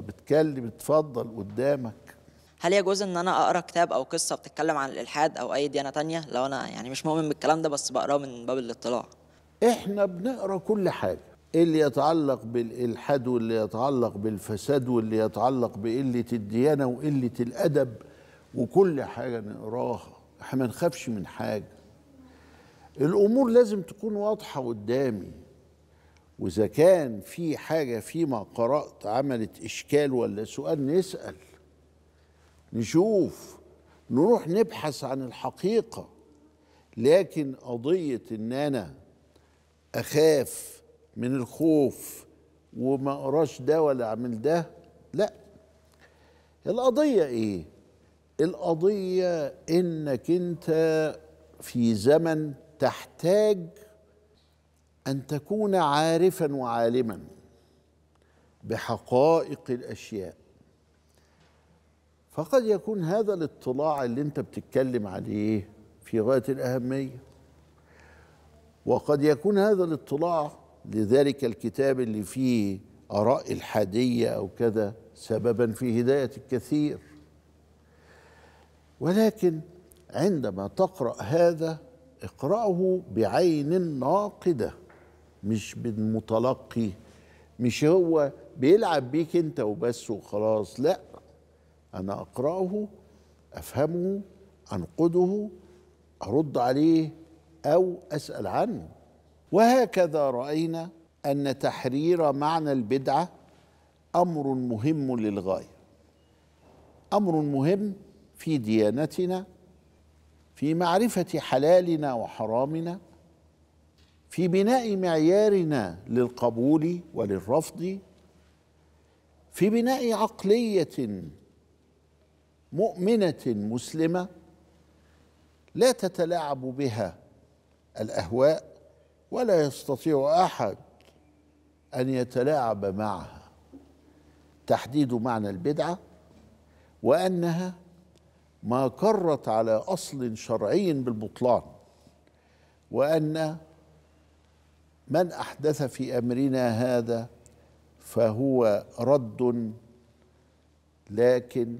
طب اتكلم اتفضل قدامك هل يجوز ان انا اقرا كتاب او قصه بتتكلم عن الالحاد او اي ديانه تانية لو انا يعني مش مؤمن بالكلام ده بس بقراه من باب الاطلاع احنا بنقرا كل حاجه اللي يتعلق بالالحاد واللي يتعلق بالفساد واللي يتعلق بقله الديانه وقله الادب وكل حاجه نقراها احنا ما نخافش من حاجه الامور لازم تكون واضحه قدامي واذا كان في حاجه فيما قرات عملت اشكال ولا سؤال نسال نشوف نروح نبحث عن الحقيقه لكن قضيه ان انا اخاف من الخوف وما اقراش ده ولا اعمل ده لا القضيه ايه القضيه انك انت في زمن تحتاج ان تكون عارفا وعالما بحقائق الاشياء فقد يكون هذا الاطلاع اللي انت بتتكلم عليه في غايه الاهميه وقد يكون هذا الاطلاع لذلك الكتاب اللي فيه اراء الحاديه او كذا سببا في هدايه الكثير ولكن عندما تقرا هذا اقراه بعين ناقده مش بالمتلقي مش هو بيلعب بيك انت وبس وخلاص لا انا اقراه افهمه انقده ارد عليه او اسال عنه وهكذا راينا ان تحرير معنى البدعه امر مهم للغايه امر مهم في ديانتنا في معرفه حلالنا وحرامنا في بناء معيارنا للقبول وللرفض في بناء عقليه مؤمنه مسلمه لا تتلاعب بها الاهواء ولا يستطيع احد ان يتلاعب معها تحديد معنى البدعه وانها ما قرت على اصل شرعي بالبطلان وان من احدث في امرنا هذا فهو رد لكن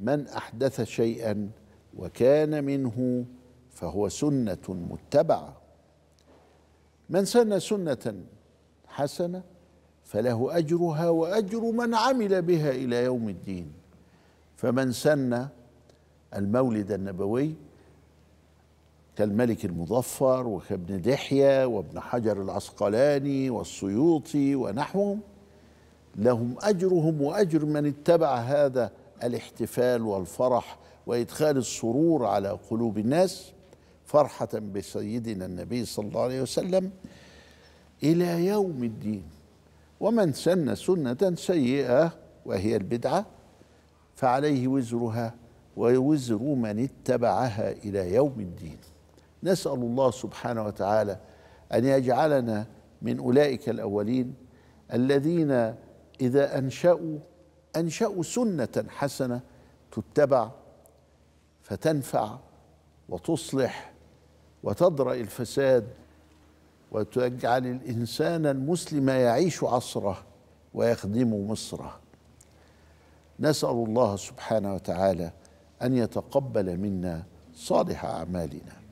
من احدث شيئا وكان منه فهو سنه متبعه من سن سنه حسنه فله اجرها واجر من عمل بها الى يوم الدين فمن سن المولد النبوي كالملك المظفر وكابن دحية وابن حجر العسقلاني والسيوطي ونحوهم لهم أجرهم وأجر من اتبع هذا الاحتفال والفرح وإدخال السرور على قلوب الناس فرحة بسيدنا النبي صلى الله عليه وسلم إلى يوم الدين ومن سن سنة سيئة وهي البدعة فعليه وزرها ووزر من اتبعها إلى يوم الدين نسال الله سبحانه وتعالى ان يجعلنا من اولئك الاولين الذين اذا انشاوا انشاوا سنه حسنه تتبع فتنفع وتصلح وتدرا الفساد وتجعل الانسان المسلم يعيش عصره ويخدم مصره نسال الله سبحانه وتعالى ان يتقبل منا صالح اعمالنا